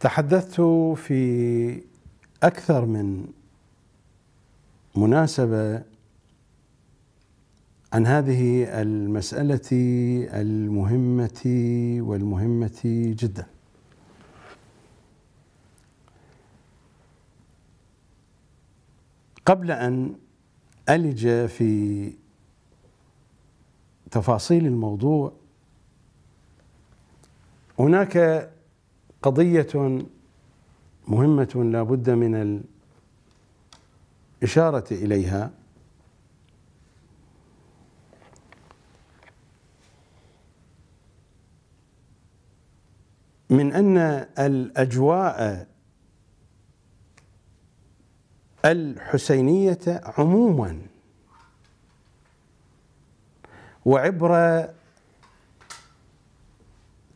تحدثت في أكثر من مناسبة عن هذه المسألة المهمة والمهمة جدا قبل أن ألج في تفاصيل الموضوع هناك قضية مهمة لا بد من الإشارة إليها من أن الأجواء الحسينية عموما وعبر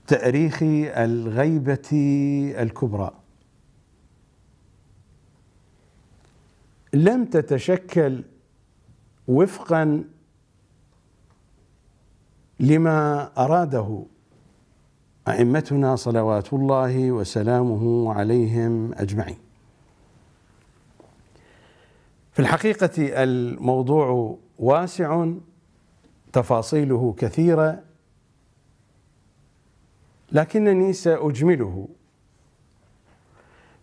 تاريخ الغيبه الكبرى لم تتشكل وفقا لما اراده ائمتنا صلوات الله وسلامه عليهم اجمعين في الحقيقه الموضوع واسع تفاصيله كثيره لكنني سأجمله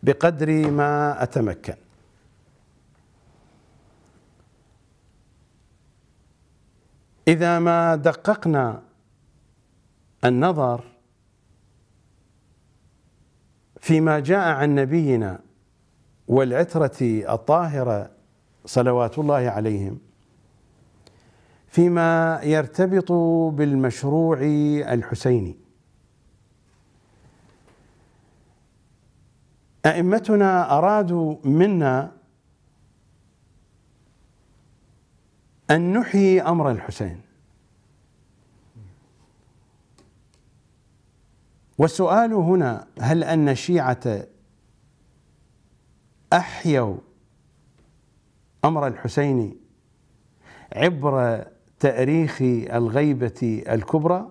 بقدر ما أتمكن إذا ما دققنا النظر فيما جاء عن نبينا والعترة الطاهرة صلوات الله عليهم فيما يرتبط بالمشروع الحسيني ائمتنا ارادوا منا ان نحيي امر الحسين والسؤال هنا هل ان الشيعه احيوا امر الحسين عبر تاريخ الغيبه الكبرى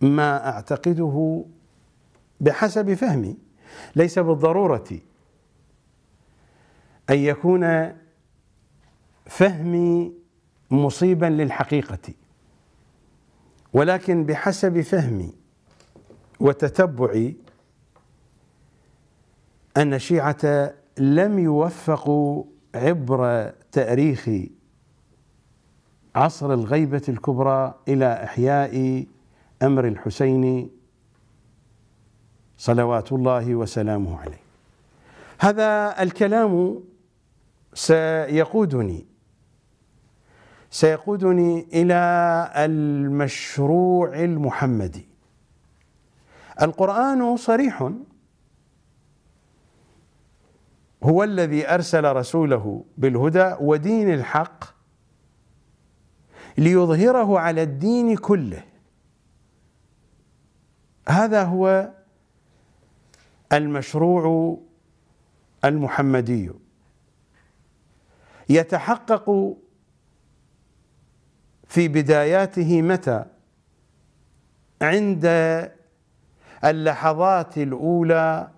ما اعتقده بحسب فهمي ليس بالضروره ان يكون فهمي مصيبا للحقيقه ولكن بحسب فهمي وتتبعي ان الشيعه لم يوفقوا عبر تاريخ عصر الغيبه الكبرى الى احياء امر الحسين صلوات الله وسلامه عليه هذا الكلام سيقودني سيقودني الى المشروع المحمدي القران صريح هو الذي ارسل رسوله بالهدى ودين الحق ليظهره على الدين كله هذا هو المشروع المحمدي يتحقق في بداياته متى عند اللحظات الاولى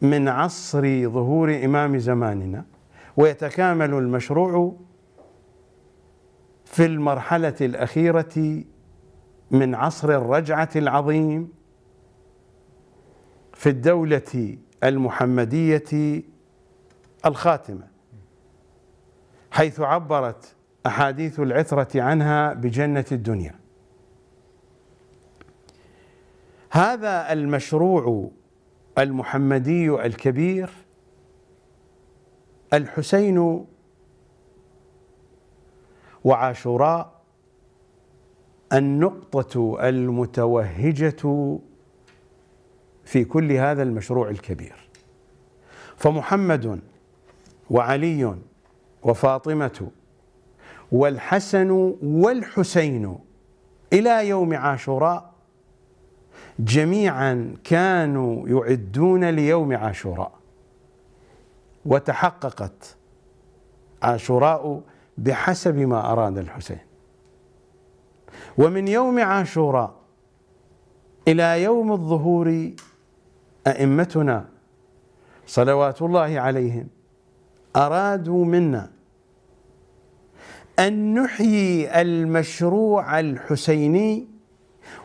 من عصر ظهور امام زماننا ويتكامل المشروع في المرحله الاخيره من عصر الرجعه العظيم في الدولة المحمدية الخاتمة حيث عبرت أحاديث العترة عنها بجنة الدنيا هذا المشروع المحمدي الكبير الحسين وعاشوراء النقطة المتوهجة في كل هذا المشروع الكبير فمحمد وعلي وفاطمه والحسن والحسين الى يوم عاشوراء جميعا كانوا يعدون ليوم عاشوراء وتحققت عاشوراء بحسب ما اراد الحسين ومن يوم عاشوراء الى يوم الظهور أئمتنا صلوات الله عليهم أرادوا منا أن نحيي المشروع الحسيني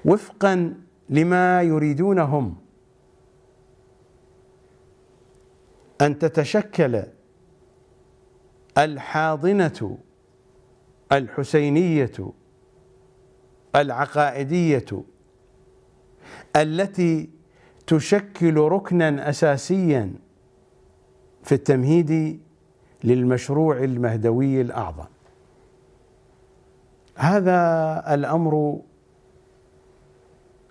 وفقا لما يريدونهم أن تتشكل الحاضنة الحسينية العقائدية التي تشكل ركنا اساسيا في التمهيد للمشروع المهدوي الاعظم هذا الامر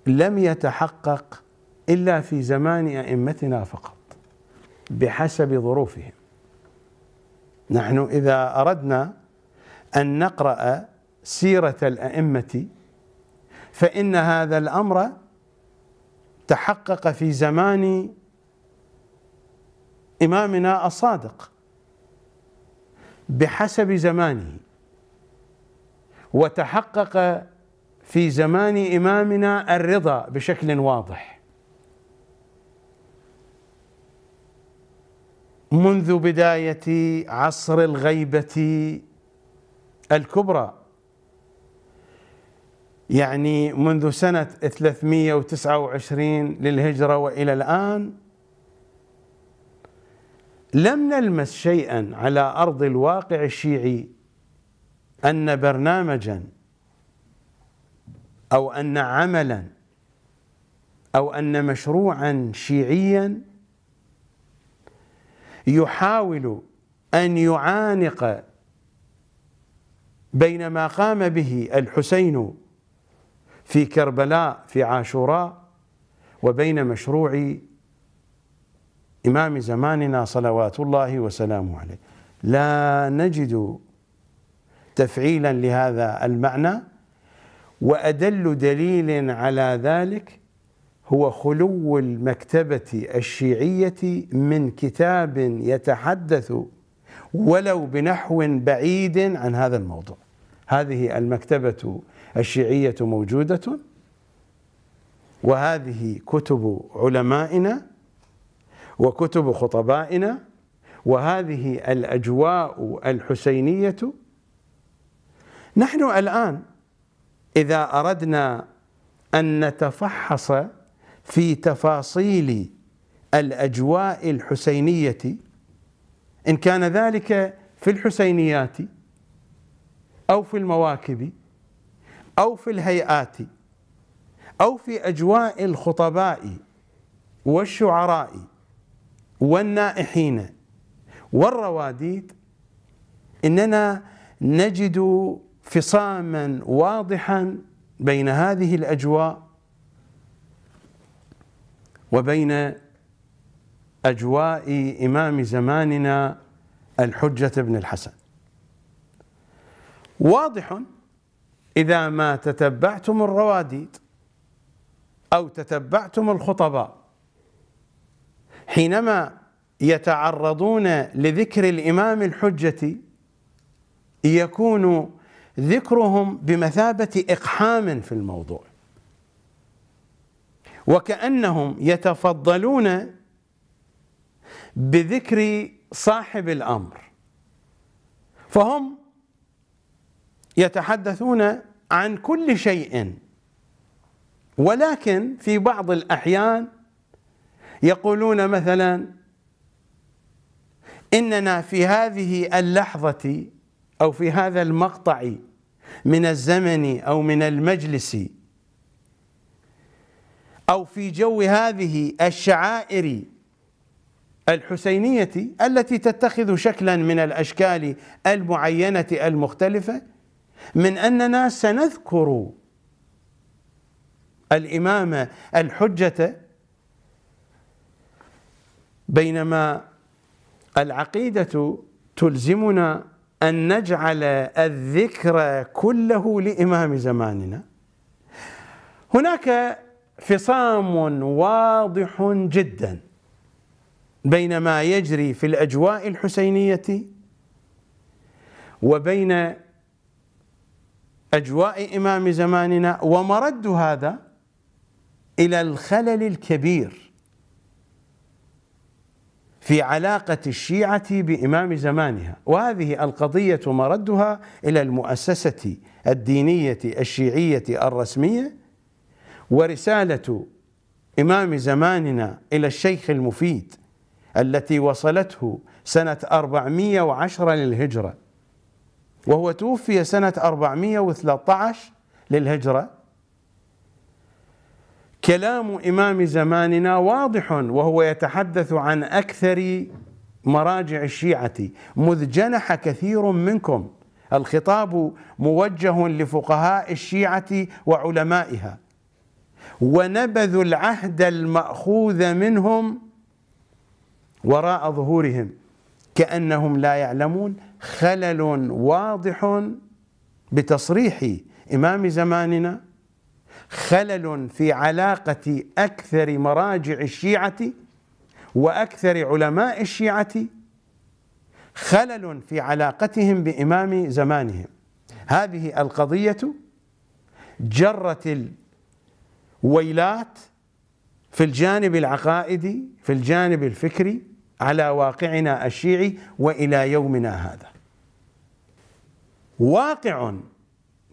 لم يتحقق الا في زمان ائمتنا فقط بحسب ظروفهم نحن اذا اردنا ان نقرا سيره الائمه فان هذا الامر تحقق في زمان إمامنا الصادق بحسب زمانه وتحقق في زمان إمامنا الرضا بشكل واضح منذ بداية عصر الغيبة الكبرى يعني منذ سنة 329 للهجرة وإلى الآن لم نلمس شيئا على أرض الواقع الشيعي أن برنامجا أو أن عملا أو أن مشروعا شيعيا يحاول أن يعانق بين ما قام به الحسين في كربلاء في عاشوراء وبين مشروع إمام زماننا صلوات الله وسلامه عليه لا نجد تفعيلا لهذا المعنى وأدل دليل على ذلك هو خلو المكتبة الشيعية من كتاب يتحدث ولو بنحو بعيد عن هذا الموضوع هذه المكتبة الشيعية موجودة وهذه كتب علمائنا وكتب خطبائنا وهذه الأجواء الحسينية نحن الآن إذا أردنا أن نتفحص في تفاصيل الأجواء الحسينية إن كان ذلك في الحسينيات أو في المواكب أو في الهيئات أو في أجواء الخطباء والشعراء والنائحين والرواديد إننا نجد فصاما واضحا بين هذه الأجواء وبين أجواء إمام زماننا الحجة بن الحسن واضح إذا ما تتبعتم الرواديد أو تتبعتم الخطباء حينما يتعرضون لذكر الإمام الحجة يكون ذكرهم بمثابة إقحام في الموضوع وكأنهم يتفضلون بذكر صاحب الأمر فهم يتحدثون عن كل شيء ولكن في بعض الأحيان يقولون مثلا إننا في هذه اللحظة أو في هذا المقطع من الزمن أو من المجلس أو في جو هذه الشعائر الحسينية التي تتخذ شكلا من الأشكال المعينة المختلفة من اننا سنذكر الامام الحجه بينما العقيده تلزمنا ان نجعل الذكر كله لامام زماننا هناك فصام واضح جدا بين ما يجري في الاجواء الحسينيه وبين أجواء إمام زماننا ومرد هذا إلى الخلل الكبير في علاقة الشيعة بإمام زمانها وهذه القضية مردها إلى المؤسسة الدينية الشيعية الرسمية ورسالة إمام زماننا إلى الشيخ المفيد التي وصلته سنة 410 للهجرة وهو توفي سنة 413 للهجرة كلام إمام زماننا واضح وهو يتحدث عن أكثر مراجع الشيعة مذ جنح كثير منكم الخطاب موجه لفقهاء الشيعة وعلمائها ونبذوا العهد المأخوذ منهم وراء ظهورهم كأنهم لا يعلمون خلل واضح بتصريح إمام زماننا خلل في علاقة أكثر مراجع الشيعة وأكثر علماء الشيعة خلل في علاقتهم بإمام زمانهم هذه القضية جرت الويلات في الجانب العقائدي في الجانب الفكري على واقعنا الشيعي والى يومنا هذا واقع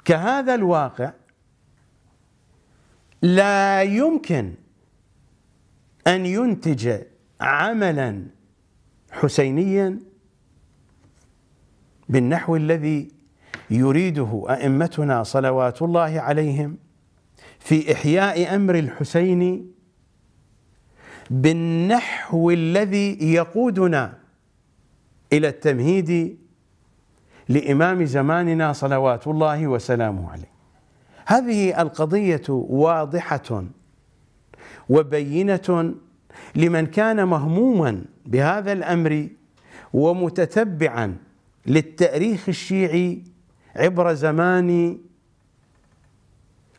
كهذا الواقع لا يمكن ان ينتج عملا حسينيا بالنحو الذي يريده ائمتنا صلوات الله عليهم في احياء امر الحسين بالنحو الذي يقودنا الى التمهيد لإمام زماننا صلوات الله وسلامه عليه هذه القضية واضحة وبينة لمن كان مهموما بهذا الأمر ومتتبعا للتاريخ الشيعي عبر زمان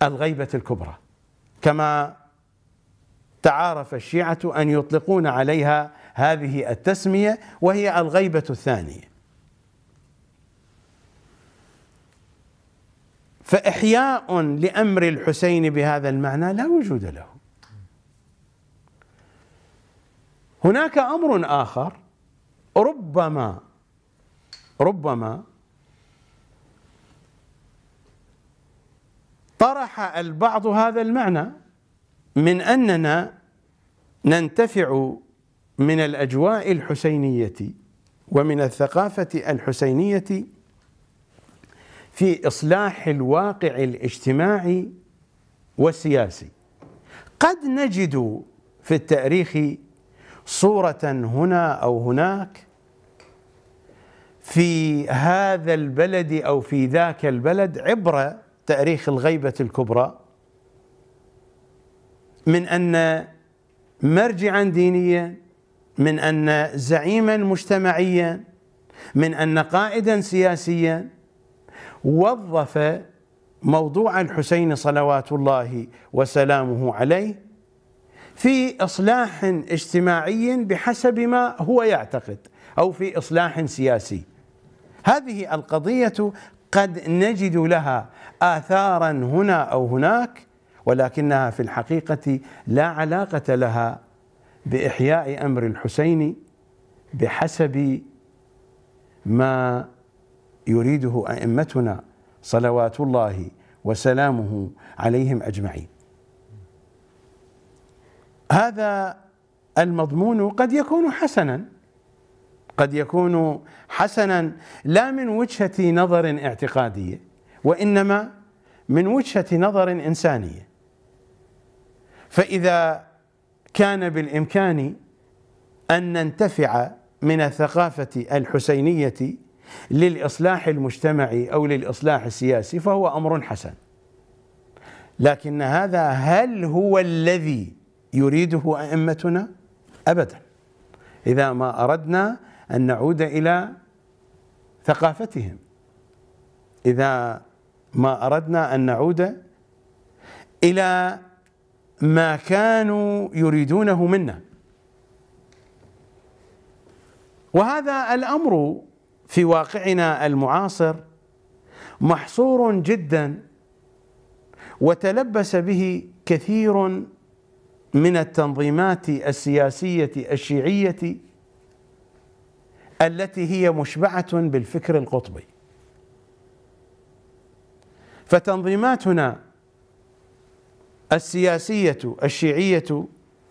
الغيبة الكبرى كما تعارف الشيعة أن يطلقون عليها هذه التسمية وهي الغيبة الثانية فإحياء لأمر الحسين بهذا المعنى لا وجود له هناك أمر آخر ربما ربما طرح البعض هذا المعنى من اننا ننتفع من الاجواء الحسينيه ومن الثقافه الحسينيه في اصلاح الواقع الاجتماعي والسياسي قد نجد في التاريخ صوره هنا او هناك في هذا البلد او في ذاك البلد عبر تاريخ الغيبه الكبرى من ان مرجعا دينيا من ان زعيما مجتمعيا من ان قائدا سياسيا وظف موضوع الحسين صلوات الله وسلامه عليه في اصلاح اجتماعي بحسب ما هو يعتقد او في اصلاح سياسي هذه القضيه قد نجد لها اثارا هنا او هناك ولكنها في الحقيقه لا علاقه لها باحياء امر الحسين بحسب ما يريده ائمتنا صلوات الله وسلامه عليهم اجمعين. هذا المضمون قد يكون حسنا قد يكون حسنا لا من وجهه نظر اعتقاديه وانما من وجهه نظر انسانيه. فاذا كان بالامكان ان ننتفع من الثقافه الحسينيه للإصلاح المجتمعي أو للإصلاح السياسي فهو أمر حسن لكن هذا هل هو الذي يريده أئمتنا؟ أبدا إذا ما أردنا أن نعود إلى ثقافتهم إذا ما أردنا أن نعود إلى ما كانوا يريدونه منا وهذا الأمر في واقعنا المعاصر محصور جدا وتلبس به كثير من التنظيمات السياسيه الشيعيه التي هي مشبعه بالفكر القطبي فتنظيماتنا السياسيه الشيعيه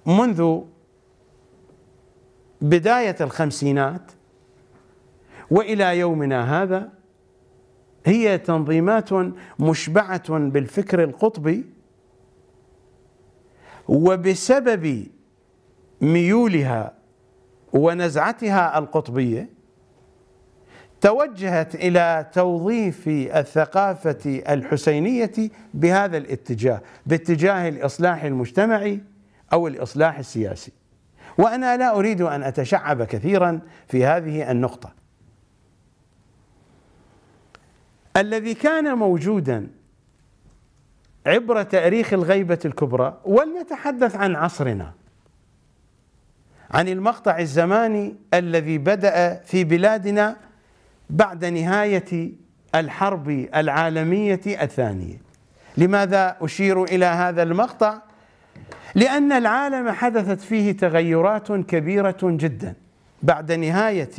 منذ بدايه الخمسينات والى يومنا هذا هي تنظيمات مشبعه بالفكر القطبي وبسبب ميولها ونزعتها القطبيه توجهت الى توظيف الثقافه الحسينيه بهذا الاتجاه، باتجاه الاصلاح المجتمعي او الاصلاح السياسي. وانا لا اريد ان اتشعب كثيرا في هذه النقطه. الذي كان موجودا عبر تاريخ الغيبه الكبرى ولنتحدث عن عصرنا عن المقطع الزماني الذي بدا في بلادنا بعد نهايه الحرب العالميه الثانيه لماذا اشير الى هذا المقطع لان العالم حدثت فيه تغيرات كبيره جدا بعد نهايه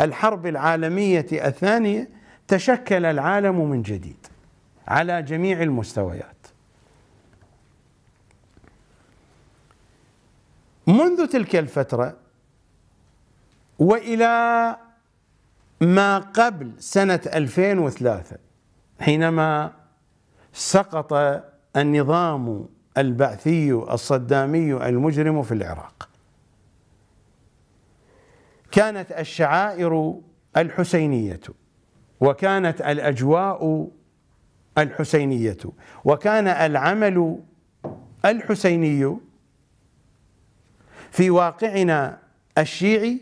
الحرب العالميه الثانيه تشكل العالم من جديد على جميع المستويات منذ تلك الفتره والى ما قبل سنه 2003 حينما سقط النظام البعثي الصدامي المجرم في العراق كانت الشعائر الحسينيه وكانت الاجواء الحسينيه وكان العمل الحسيني في واقعنا الشيعي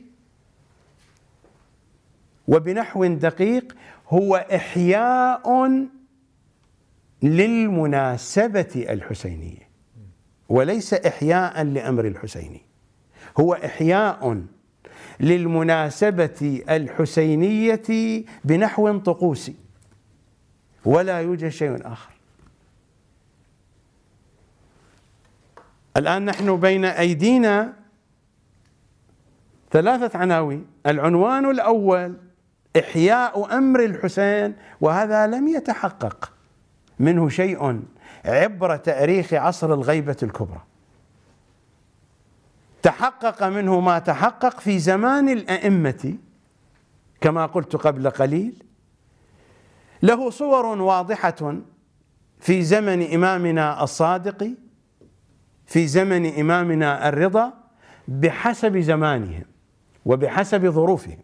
وبنحو دقيق هو احياء للمناسبه الحسينيه وليس احياء لامر الحسيني هو احياء للمناسبة الحسينية بنحو طقوسي ولا يوجد شيء آخر الآن نحن بين أيدينا ثلاثة عناوين العنوان الأول إحياء أمر الحسين وهذا لم يتحقق منه شيء عبر تاريخ عصر الغيبة الكبرى تحقق منه ما تحقق في زمان الأئمة كما قلت قبل قليل له صور واضحة في زمن إمامنا الصادق في زمن إمامنا الرضا بحسب زمانهم وبحسب ظروفهم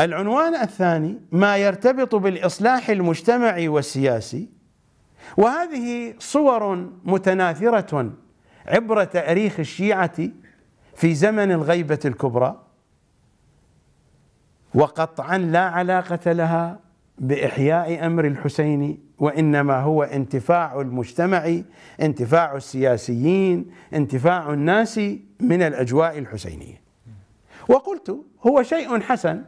العنوان الثاني ما يرتبط بالإصلاح المجتمعي والسياسي وهذه صور متناثرة عبر تاريخ الشيعة في زمن الغيبة الكبرى وقطعا لا علاقة لها بإحياء أمر الحسين وإنما هو انتفاع المجتمع انتفاع السياسيين انتفاع الناس من الأجواء الحسينية وقلت هو شيء حسن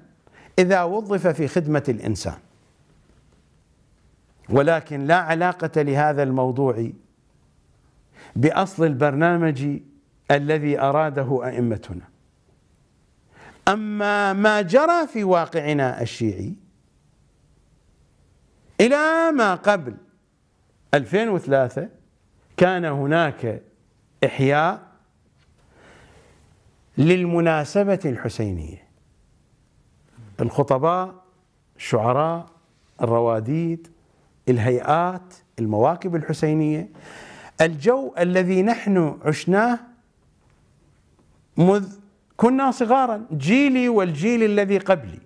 إذا وظف في خدمة الإنسان ولكن لا علاقة لهذا الموضوع بأصل البرنامج الذي أراده أئمتنا أما ما جرى في واقعنا الشيعي إلى ما قبل 2003 كان هناك إحياء للمناسبة الحسينية الخطباء الشعراء الرواديد الهيئات المواكب الحسينيه الجو الذي نحن عشناه مذ كنا صغارا جيلي والجيل الذي قبلي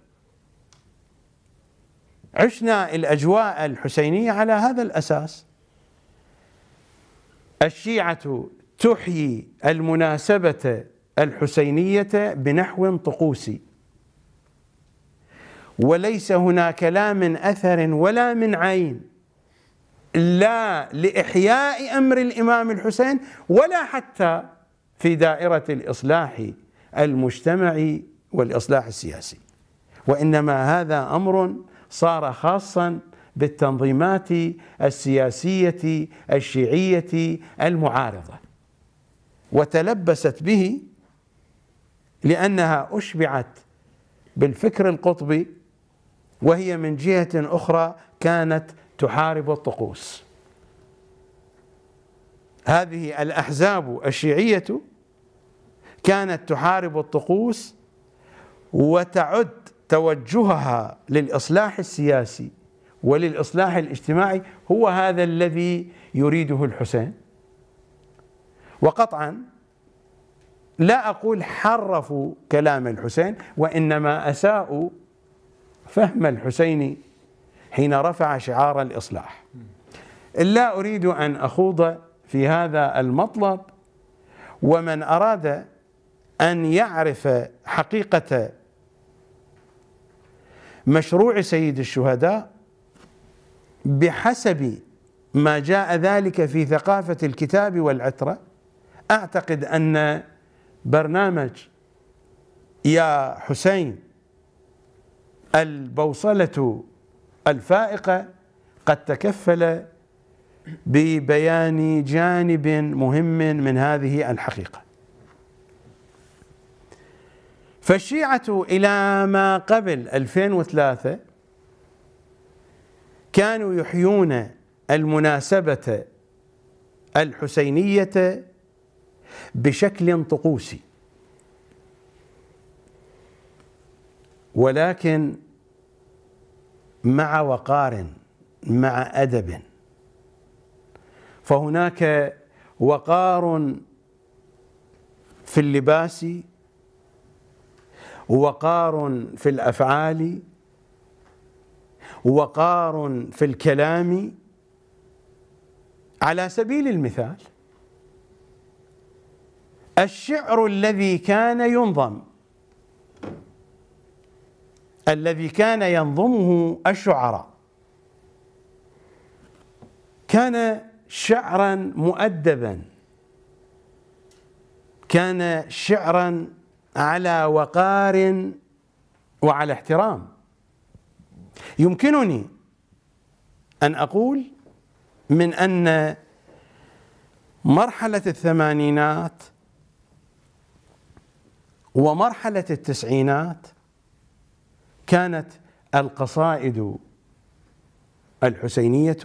عشنا الاجواء الحسينيه على هذا الاساس الشيعه تحيي المناسبه الحسينيه بنحو طقوسي وليس هناك لا من اثر ولا من عين لا لإحياء أمر الإمام الحسين ولا حتى في دائرة الإصلاح المجتمعي والإصلاح السياسي وإنما هذا أمر صار خاصا بالتنظيمات السياسية الشيعية المعارضة وتلبست به لأنها أشبعت بالفكر القطبي وهي من جهة أخرى كانت تحارب الطقوس هذه الأحزاب الشيعية كانت تحارب الطقوس وتعد توجهها للإصلاح السياسي وللإصلاح الاجتماعي هو هذا الذي يريده الحسين وقطعا لا أقول حرفوا كلام الحسين وإنما أساءوا فهم الحسين حين رفع شعار الإصلاح إلا أريد أن أخوض في هذا المطلب ومن أراد أن يعرف حقيقة مشروع سيد الشهداء بحسب ما جاء ذلك في ثقافة الكتاب والعترة أعتقد أن برنامج يا حسين البوصلة الفائقة قد تكفل ببيان جانب مهم من هذه الحقيقة فالشيعة إلى ما قبل 2003 كانوا يحيون المناسبة الحسينية بشكل طقوسي ولكن مع وقار مع أدب فهناك وقار في اللباس وقار في الافعال وقار في الكلام على سبيل المثال الشعر الذي كان ينظم الذي كان ينظمه الشعراء كان شعرا مؤدبا كان شعرا على وقار وعلى احترام يمكنني ان اقول من ان مرحله الثمانينات ومرحله التسعينات كانت القصائد الحسينية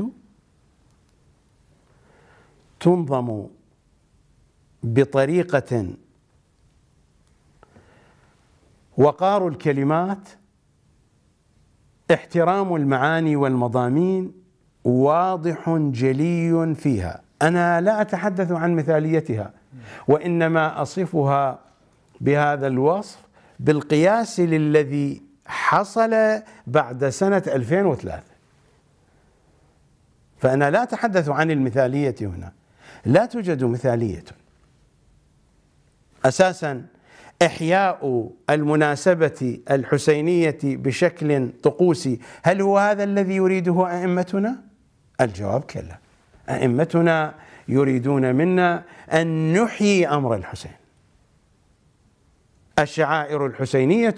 تنظم بطريقة وقار الكلمات احترام المعاني والمضامين واضح جلي فيها أنا لا أتحدث عن مثاليتها وإنما أصفها بهذا الوصف بالقياس للذي حصل بعد سنة 2003 فأنا لا أتحدث عن المثالية هنا لا توجد مثالية أساسا إحياء المناسبة الحسينية بشكل طقوسي هل هو هذا الذي يريده أئمتنا؟ الجواب كلا أئمتنا يريدون منا أن نحيي أمر الحسين الشعائر الحسينية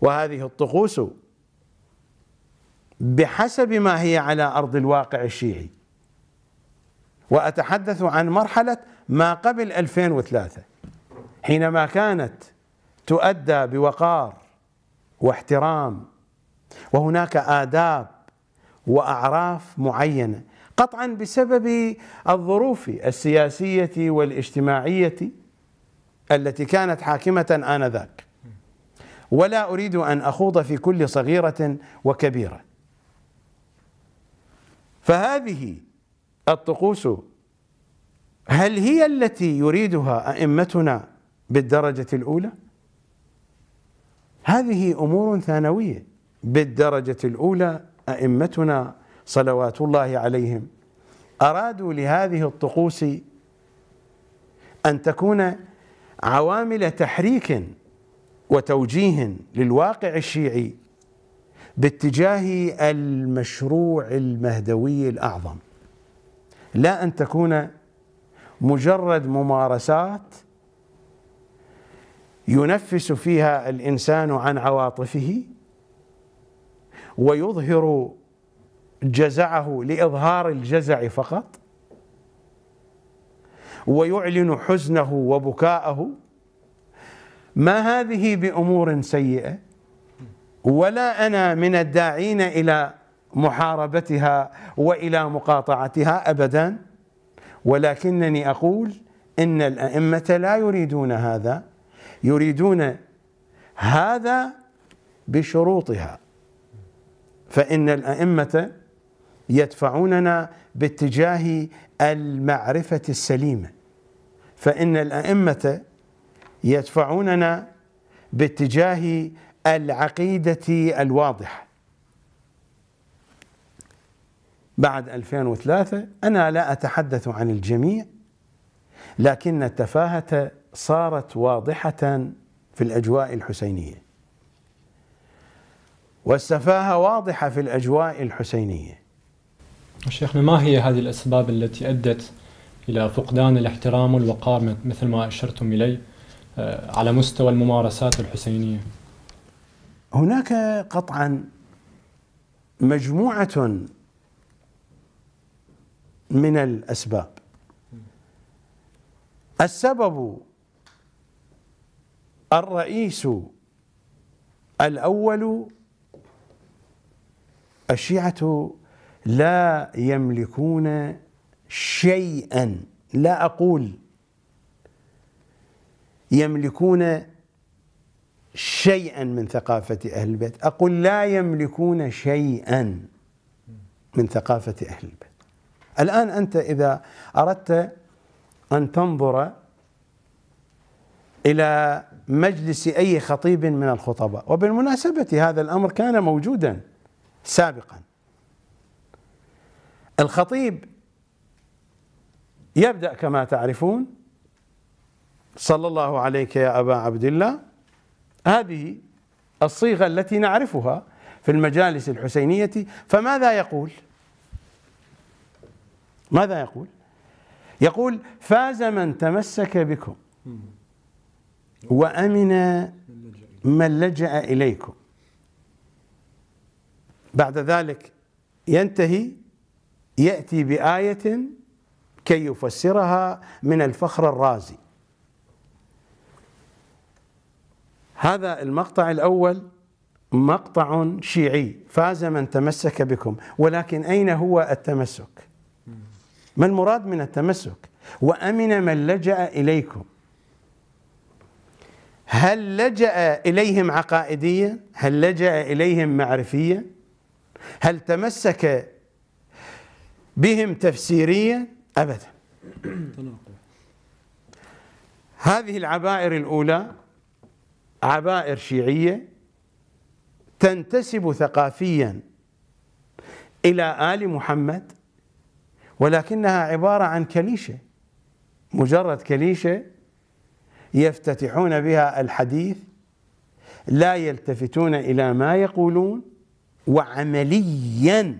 وهذه الطقوس بحسب ما هي على ارض الواقع الشيعي واتحدث عن مرحله ما قبل 2003 حينما كانت تؤدى بوقار واحترام وهناك آداب وأعراف معينة قطعا بسبب الظروف السياسية والاجتماعية التي كانت حاكمة آنذاك ولا اريد ان اخوض في كل صغيره وكبيره فهذه الطقوس هل هي التي يريدها ائمتنا بالدرجه الاولى هذه امور ثانويه بالدرجه الاولى ائمتنا صلوات الله عليهم ارادوا لهذه الطقوس ان تكون عوامل تحريك وتوجيه للواقع الشيعي باتجاه المشروع المهدوي الاعظم لا ان تكون مجرد ممارسات ينفس فيها الانسان عن عواطفه ويظهر جزعه لاظهار الجزع فقط ويعلن حزنه وبكاءه ما هذه بامور سيئه ولا انا من الداعين الى محاربتها والى مقاطعتها ابدا ولكنني اقول ان الائمه لا يريدون هذا يريدون هذا بشروطها فان الائمه يدفعوننا باتجاه المعرفه السليمه فان الائمه يدفعوننا باتجاه العقيدة الواضحة بعد 2003 أنا لا أتحدث عن الجميع لكن التفاهة صارت واضحة في الأجواء الحسينية والسفاهة واضحة في الأجواء الحسينية شيخنا ما هي هذه الأسباب التي أدت إلى فقدان الاحترام والوقار مثل ما أشرتم إليه آه، على مستوى الممارسات الحسينية هناك قطعا مجموعة من الأسباب السبب الرئيس الأول الشيعة لا يملكون شيئا لا أقول يملكون شيئا من ثقافة أهل البيت أقول لا يملكون شيئا من ثقافة أهل البيت الآن أنت إذا أردت أن تنظر إلى مجلس أي خطيب من الخطباء وبالمناسبة هذا الأمر كان موجودا سابقا الخطيب يبدأ كما تعرفون صلى الله عليك يا أبا عبد الله هذه الصيغة التي نعرفها في المجالس الحسينية فماذا يقول ماذا يقول يقول فاز من تمسك بكم وأمن من لجأ إليكم بعد ذلك ينتهي يأتي بآية كي يفسرها من الفخر الرازي هذا المقطع الأول مقطع شيعي فاز من تمسك بكم ولكن أين هو التمسك ما المراد من التمسك وأمن من لجأ إليكم هل لجأ إليهم عقائدية هل لجأ إليهم معرفية هل تمسك بهم تفسيرية أبدا هذه العبائر الأولى عبائر شيعية تنتسب ثقافيا إلى آل محمد ولكنها عبارة عن كليشة مجرد كليشة يفتتحون بها الحديث لا يلتفتون إلى ما يقولون وعمليا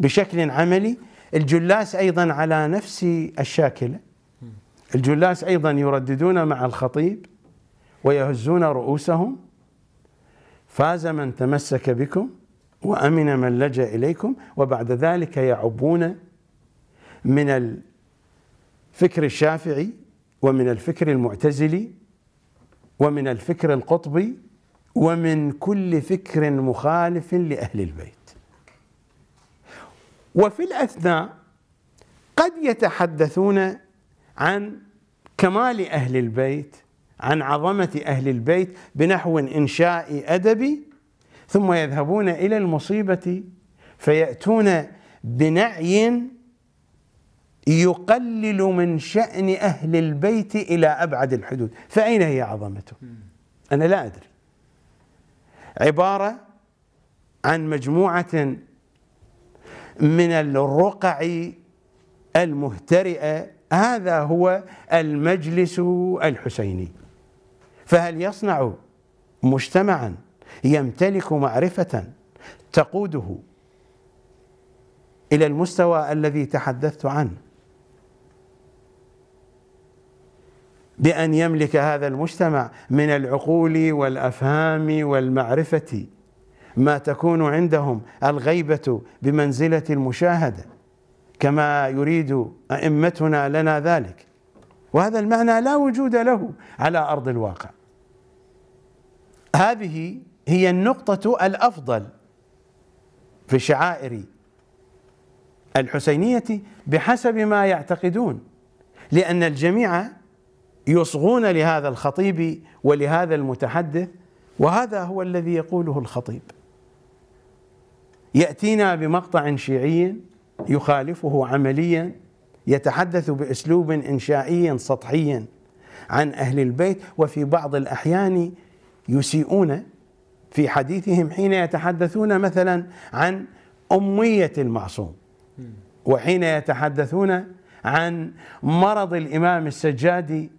بشكل عملي الجلاس أيضا على نفس الشاكلة الجلاس أيضا يرددون مع الخطيب ويهزون رؤوسهم فاز من تمسك بكم وأمن من لجأ إليكم وبعد ذلك يعبون من الفكر الشافعي ومن الفكر المعتزلي ومن الفكر القطبي ومن كل فكر مخالف لأهل البيت وفي الأثناء قد يتحدثون عن كمال أهل البيت عن عظمة أهل البيت بنحو إنشائي أدبي ثم يذهبون إلى المصيبة فيأتون بنعي يقلل من شأن أهل البيت إلى أبعد الحدود فأين هي عظمته أنا لا أدري عبارة عن مجموعة من الرقع المهترئة هذا هو المجلس الحسيني فهل يصنع مجتمعا يمتلك معرفة تقوده إلى المستوى الذي تحدثت عنه بأن يملك هذا المجتمع من العقول والأفهام والمعرفة ما تكون عندهم الغيبة بمنزلة المشاهدة كما يريد ائمتنا لنا ذلك وهذا المعنى لا وجود له على ارض الواقع هذه هي النقطه الافضل في شعائر الحسينيه بحسب ما يعتقدون لان الجميع يصغون لهذا الخطيب ولهذا المتحدث وهذا هو الذي يقوله الخطيب ياتينا بمقطع شيعي يخالفه عمليا يتحدث باسلوب انشائي سطحي عن اهل البيت وفي بعض الاحيان يسيئون في حديثهم حين يتحدثون مثلا عن اميه المعصوم وحين يتحدثون عن مرض الامام السجادي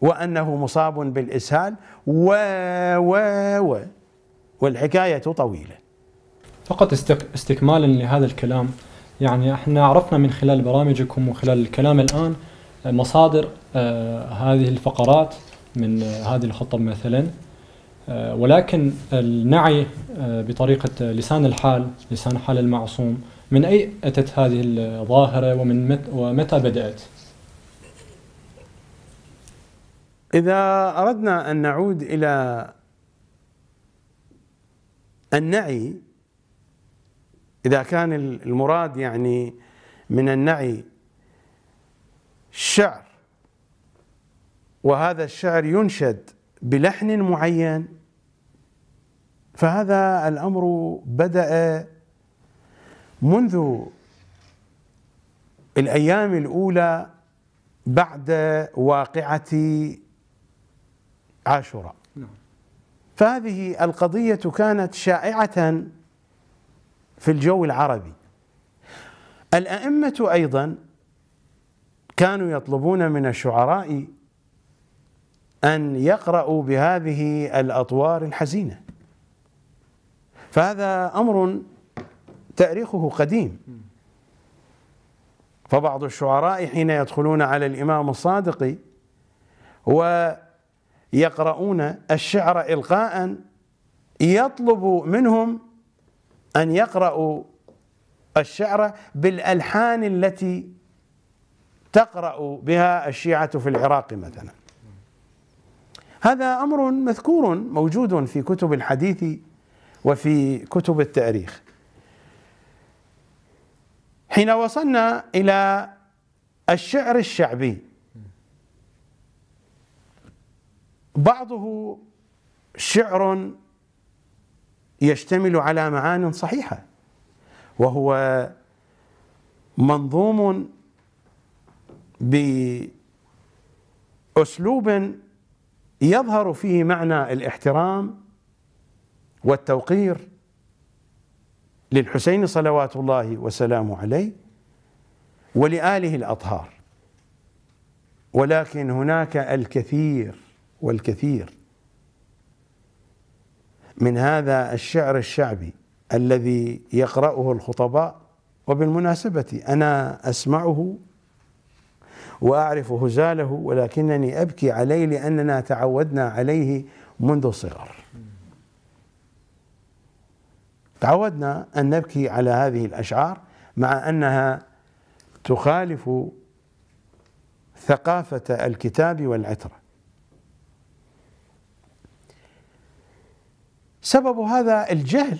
وانه مصاب بالاسهال و و و والحكايه طويله فقط استكمالا لهذا الكلام يعني احنا عرفنا من خلال برامجكم وخلال الكلام الان آه، مصادر آه، هذه الفقرات من آه، هذه الخطه مثلا ولكن النعي بطريقه لسان الحال لسان حال المعصوم من اي اتت هذه الظاهره ومن مت ومتى بدات؟ اذا اردنا ان نعود الى النعي إذا كان المراد يعني من النعي شعر وهذا الشعر ينشد بلحن معين فهذا الأمر بدأ منذ الأيام الأولى بعد واقعة عاشوراء نعم. فهذه القضية كانت شائعة في الجو العربي الأئمة أيضا كانوا يطلبون من الشعراء أن يقرأوا بهذه الأطوار الحزينة فهذا أمر تاريخه قديم فبعض الشعراء حين يدخلون على الإمام الصادق ويقرؤون الشعر إلقاء يطلب منهم أن يقرأوا الشعر بالألحان التي تقرأ بها الشيعة في العراق مثلا هذا أمر مذكور موجود في كتب الحديث وفي كتب التاريخ حين وصلنا إلى الشعر الشعبي بعضه شعر يشتمل على معان صحيحه وهو منظوم باسلوب يظهر فيه معنى الاحترام والتوقير للحسين صلوات الله وسلامه عليه ولاله الاطهار ولكن هناك الكثير والكثير من هذا الشعر الشعبي الذي يقرأه الخطباء وبالمناسبة أنا أسمعه وأعرف هزاله ولكنني أبكي عليه لأننا تعودنا عليه منذ الصغر تعودنا أن نبكي على هذه الأشعار مع أنها تخالف ثقافة الكتاب والعترة سبب هذا الجهل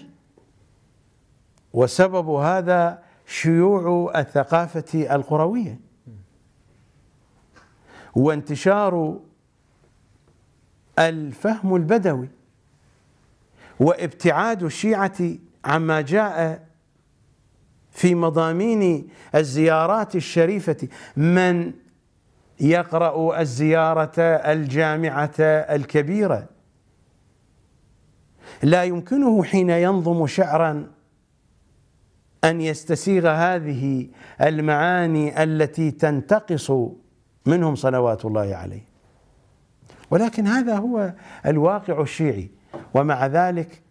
وسبب هذا شيوع الثقافه القرويه وانتشار الفهم البدوي وابتعاد الشيعه عما جاء في مضامين الزيارات الشريفه من يقرا الزياره الجامعه الكبيره لا يمكنه حين ينظم شعرا ان يستسيغ هذه المعاني التي تنتقص منهم صلوات الله عليه ولكن هذا هو الواقع الشيعي ومع ذلك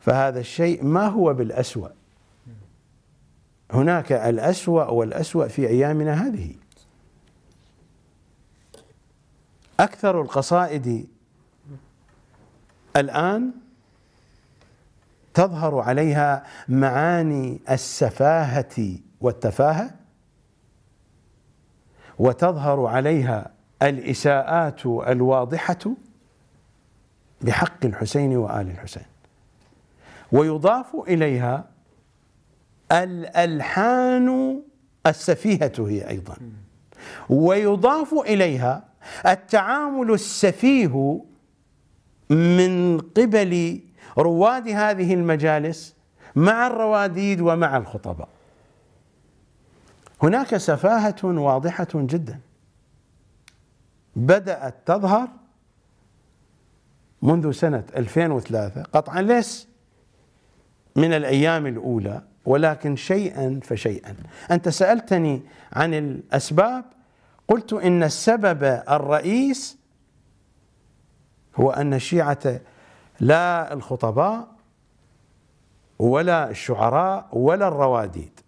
فهذا الشيء ما هو بالاسوا هناك الاسوا والاسوا في ايامنا هذه اكثر القصائد الآن تظهر عليها معاني السفاهة والتفاهة وتظهر عليها الإساءات الواضحة بحق الحسين وآل الحسين ويضاف إليها الألحان السفيهة هي أيضا ويضاف إليها التعامل السفيه من قبل رواد هذه المجالس مع الرواديد ومع الخطباء هناك سفاهة واضحة جدا بدأت تظهر منذ سنة 2003 قطعا ليس من الأيام الأولى ولكن شيئا فشيئا أنت سألتني عن الأسباب قلت إن السبب الرئيس هو أن الشيعة لا الخطباء ولا الشعراء ولا الرواديد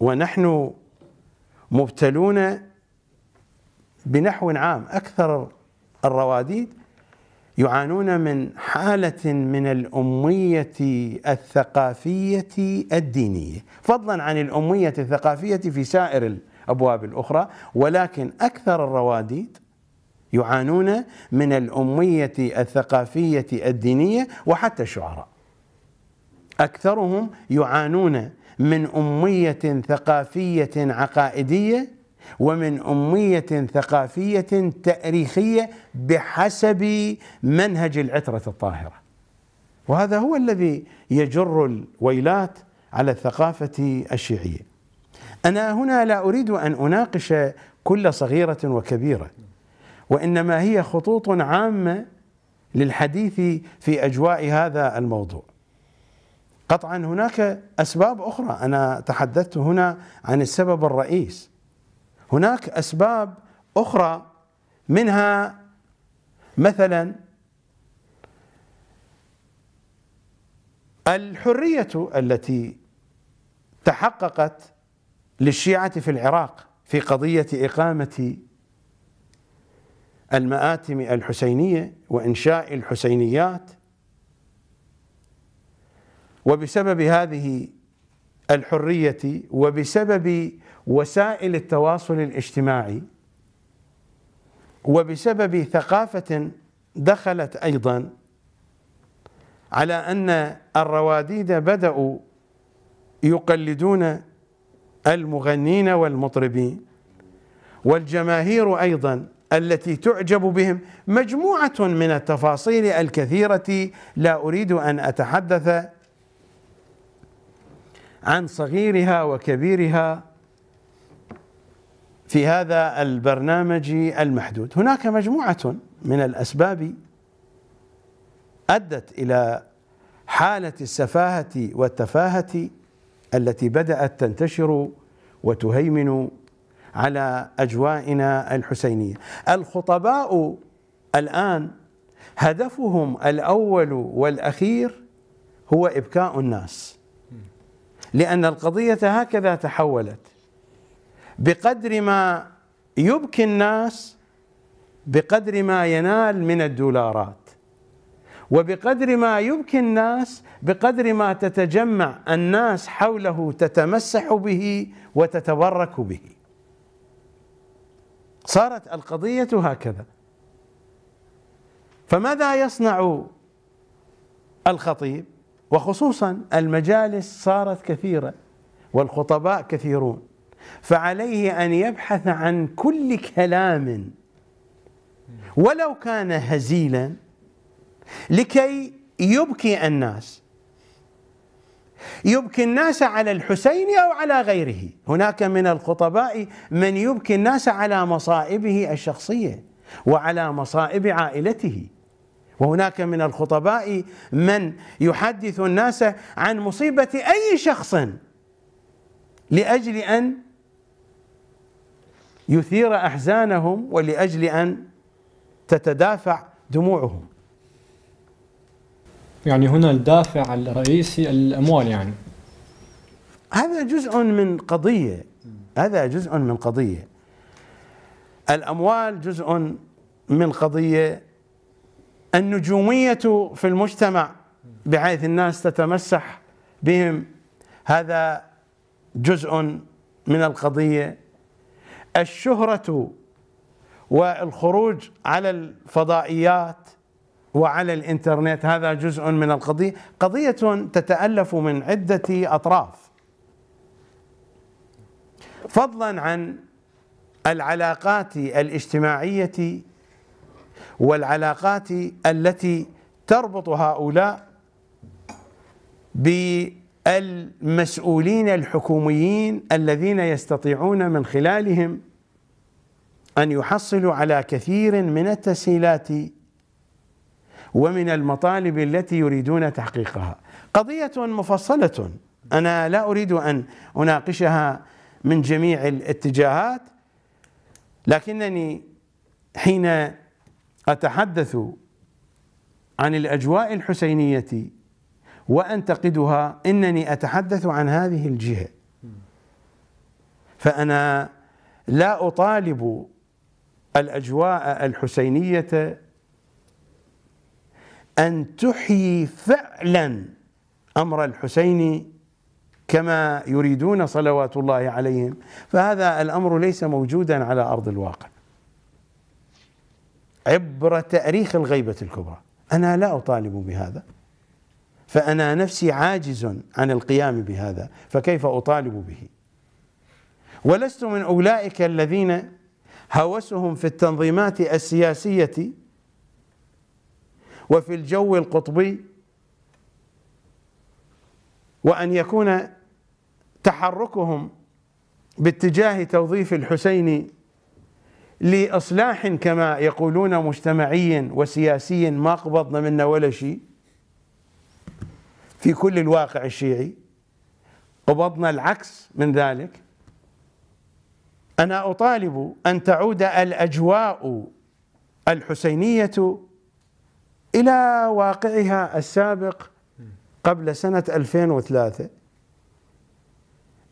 ونحن مبتلون بنحو عام أكثر الرواديد يعانون من حالة من الأمية الثقافية الدينية فضلا عن الأمية الثقافية في سائر الأبواب الأخرى ولكن أكثر الرواديد يعانون من الأمية الثقافية الدينية وحتى الشعراء أكثرهم يعانون من أمية ثقافية عقائدية ومن أمية ثقافية تاريخية بحسب منهج العترة الطاهرة وهذا هو الذي يجر الويلات على الثقافة الشيعية أنا هنا لا أريد أن أناقش كل صغيرة وكبيرة وانما هي خطوط عامه للحديث في اجواء هذا الموضوع. قطعا هناك اسباب اخرى انا تحدثت هنا عن السبب الرئيس. هناك اسباب اخرى منها مثلا الحريه التي تحققت للشيعه في العراق في قضيه اقامه المآتم الحسينية وإنشاء الحسينيات وبسبب هذه الحرية وبسبب وسائل التواصل الاجتماعي وبسبب ثقافة دخلت أيضا على أن الرواديد بدأوا يقلدون المغنين والمطربين والجماهير أيضا التي تعجب بهم مجموعة من التفاصيل الكثيرة لا أريد أن أتحدث عن صغيرها وكبيرها في هذا البرنامج المحدود هناك مجموعة من الأسباب أدت إلى حالة السفاهة والتفاهة التي بدأت تنتشر وتهيمن على اجوائنا الحسينيه. الخطباء الان هدفهم الاول والاخير هو ابكاء الناس. لان القضيه هكذا تحولت. بقدر ما يبكي الناس بقدر ما ينال من الدولارات. وبقدر ما يبكي الناس بقدر ما تتجمع الناس حوله تتمسح به وتتبرك به صارت القضية هكذا فماذا يصنع الخطيب وخصوصا المجالس صارت كثيرة والخطباء كثيرون فعليه أن يبحث عن كل كلام ولو كان هزيلا لكي يبكي الناس يبكي الناس على الحسين او على غيره هناك من الخطباء من يبكي الناس على مصائبه الشخصيه وعلى مصائب عائلته وهناك من الخطباء من يحدث الناس عن مصيبه اي شخص لاجل ان يثير احزانهم ولاجل ان تتدافع دموعهم يعني هنا الدافع الرئيسي الأموال يعني هذا جزء من قضية هذا جزء من قضية الأموال جزء من قضية النجومية في المجتمع بحيث الناس تتمسح بهم هذا جزء من القضية الشهرة والخروج على الفضائيات وعلى الانترنت هذا جزء من القضية قضية تتألف من عدة أطراف فضلا عن العلاقات الاجتماعية والعلاقات التي تربط هؤلاء بالمسؤولين الحكوميين الذين يستطيعون من خلالهم أن يحصلوا على كثير من التسهيلات ومن المطالب التي يريدون تحقيقها قضية مفصلة أنا لا أريد أن أناقشها من جميع الاتجاهات لكنني حين أتحدث عن الأجواء الحسينية وأنتقدها إنني أتحدث عن هذه الجهة فأنا لا أطالب الأجواء الحسينية أن تحيي فعلا أمر الحسين كما يريدون صلوات الله عليهم فهذا الأمر ليس موجودا على أرض الواقع عبر تأريخ الغيبة الكبرى أنا لا أطالب بهذا فأنا نفسي عاجز عن القيام بهذا فكيف أطالب به ولست من أولئك الذين هوسهم في التنظيمات السياسية وفي الجو القطبي وأن يكون تحركهم باتجاه توظيف الحسين لإصلاح كما يقولون مجتمعي وسياسي ما قبضنا منه ولا شيء في كل الواقع الشيعي قبضنا العكس من ذلك أنا أطالب أن تعود الأجواء الحسينية إلى واقعها السابق قبل سنة 2003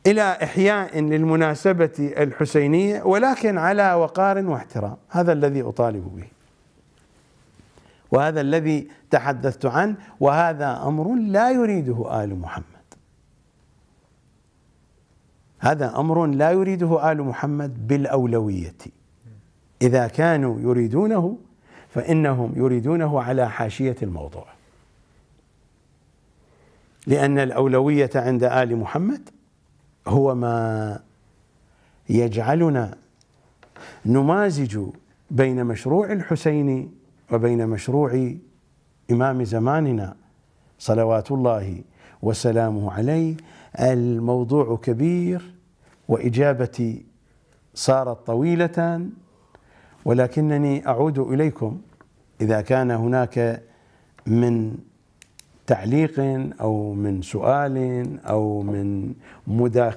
إلى إحياء للمناسبة الحسينية ولكن على وقار واحترام هذا الذي أطالب به وهذا الذي تحدثت عنه وهذا امر لا يريده ال محمد هذا امر لا يريده ال محمد بالاولويه اذا كانوا يريدونه فإنهم يريدونه على حاشية الموضوع لأن الأولوية عند آل محمد هو ما يجعلنا نمازج بين مشروع الحسين وبين مشروع إمام زماننا صلوات الله وسلامه عليه الموضوع كبير وإجابتي صارت طويلة ولكنني اعود اليكم اذا كان هناك من تعليق او من سؤال او من مداخله